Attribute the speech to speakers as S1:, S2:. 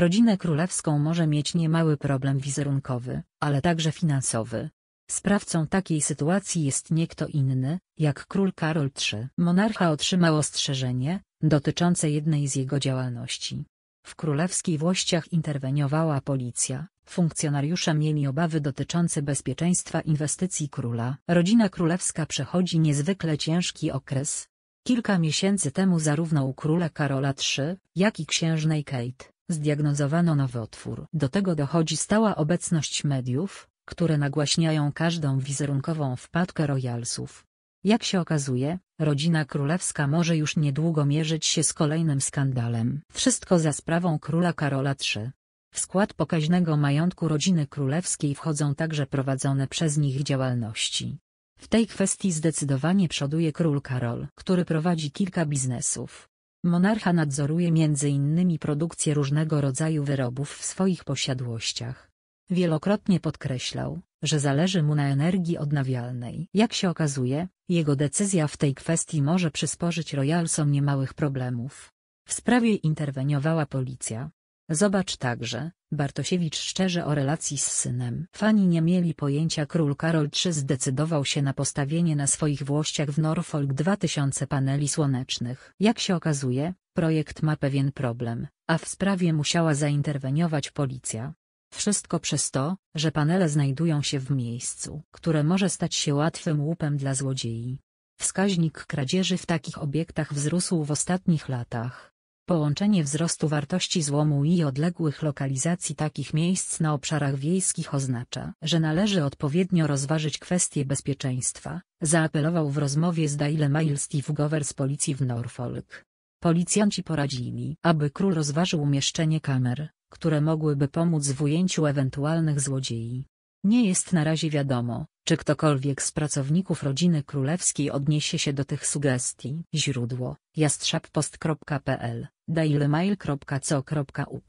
S1: rodzinę królewską może mieć niemały problem wizerunkowy, ale także finansowy. Sprawcą takiej sytuacji jest nie kto inny, jak król Karol III. Monarcha otrzymał ostrzeżenie, dotyczące jednej z jego działalności. W królewskich włościach interweniowała policja, funkcjonariusze mieli obawy dotyczące bezpieczeństwa inwestycji króla. Rodzina królewska przechodzi niezwykle ciężki okres. Kilka miesięcy temu zarówno u króla Karola III, jak i księżnej Kate Zdiagnozowano nowotwór. Do tego dochodzi stała obecność mediów, które nagłaśniają każdą wizerunkową wpadkę royalsów. Jak się okazuje, rodzina królewska może już niedługo mierzyć się z kolejnym skandalem. Wszystko za sprawą króla Karola III. W skład pokaźnego majątku rodziny królewskiej wchodzą także prowadzone przez nich działalności. W tej kwestii zdecydowanie przoduje król Karol, który prowadzi kilka biznesów. Monarcha nadzoruje między innymi produkcję różnego rodzaju wyrobów w swoich posiadłościach. Wielokrotnie podkreślał, że zależy mu na energii odnawialnej. Jak się okazuje, jego decyzja w tej kwestii może przysporzyć Royalsom niemałych problemów. W sprawie interweniowała policja, Zobacz także, Bartosiewicz szczerze o relacji z synem. Fani nie mieli pojęcia król Karol III zdecydował się na postawienie na swoich włościach w Norfolk 2000 paneli słonecznych. Jak się okazuje, projekt ma pewien problem, a w sprawie musiała zainterweniować policja. Wszystko przez to, że panele znajdują się w miejscu, które może stać się łatwym łupem dla złodziei. Wskaźnik kradzieży w takich obiektach wzrósł w ostatnich latach. Połączenie wzrostu wartości złomu i odległych lokalizacji takich miejsc na obszarach wiejskich oznacza, że należy odpowiednio rozważyć kwestie bezpieczeństwa, zaapelował w rozmowie z Daily Mail Steve Gover z policji w Norfolk. Policjanci poradzili, aby król rozważył umieszczenie kamer, które mogłyby pomóc w ujęciu ewentualnych złodziei. Nie jest na razie wiadomo, czy ktokolwiek z pracowników rodziny królewskiej odniesie się do tych sugestii. Źródło: jastrzappost.pl dailymail.co.uk